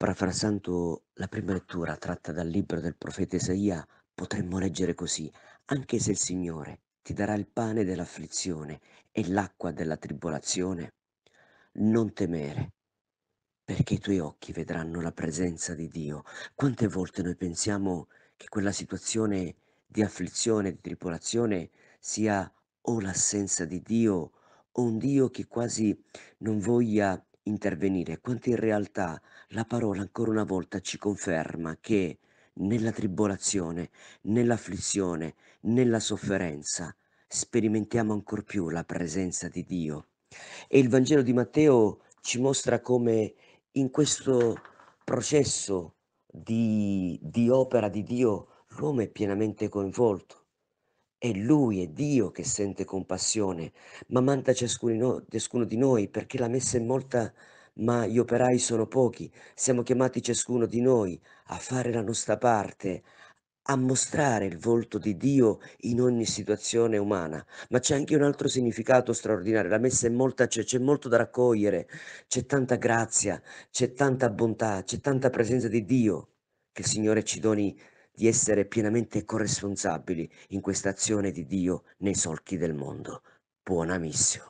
Parafrasando la prima lettura tratta dal libro del profeta Isaia, potremmo leggere così, anche se il Signore ti darà il pane dell'afflizione e l'acqua della tribolazione, non temere, perché i tuoi occhi vedranno la presenza di Dio. Quante volte noi pensiamo che quella situazione di afflizione, di tribolazione, sia o l'assenza di Dio, o un Dio che quasi non voglia intervenire quanto in realtà la parola ancora una volta ci conferma che nella tribolazione, nell'afflizione, nella sofferenza sperimentiamo ancora più la presenza di Dio. E il Vangelo di Matteo ci mostra come in questo processo di, di opera di Dio l'uomo è pienamente coinvolto è Lui, è Dio che sente compassione, ma manda ciascuno, ciascuno di noi perché la messa è molta, ma gli operai sono pochi. Siamo chiamati ciascuno di noi a fare la nostra parte, a mostrare il volto di Dio in ogni situazione umana, ma c'è anche un altro significato straordinario, la messa è molta, c'è, c'è, molto da raccogliere, c'è tanta grazia, c'è tanta bontà, c'è tanta presenza di Dio, che il Signore ci doni di essere pienamente corresponsabili in questa azione di Dio nei solchi del mondo. Buona missione.